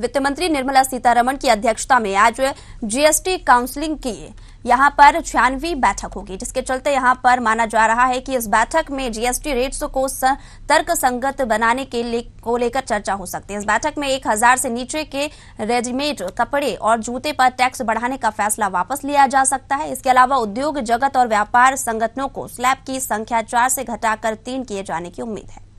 वित्त मंत्री निर्मला सीतारमण की अध्यक्षता में आज जीएसटी काउंसिलिंग की यहाँ पर छियानवी बैठक होगी जिसके चलते यहाँ पर माना जा रहा है कि इस बैठक में जीएसटी रेट्स को तर्क संगत बनाने के ले, को लेकर चर्चा हो सकती है इस बैठक में एक हजार से नीचे के रेडीमेड कपड़े और जूते पर टैक्स बढ़ाने का फैसला वापस लिया जा सकता है इसके अलावा उद्योग जगत और व्यापार संगठनों को स्लैब की संख्या चार से घटाकर तीन किए जाने की उम्मीद है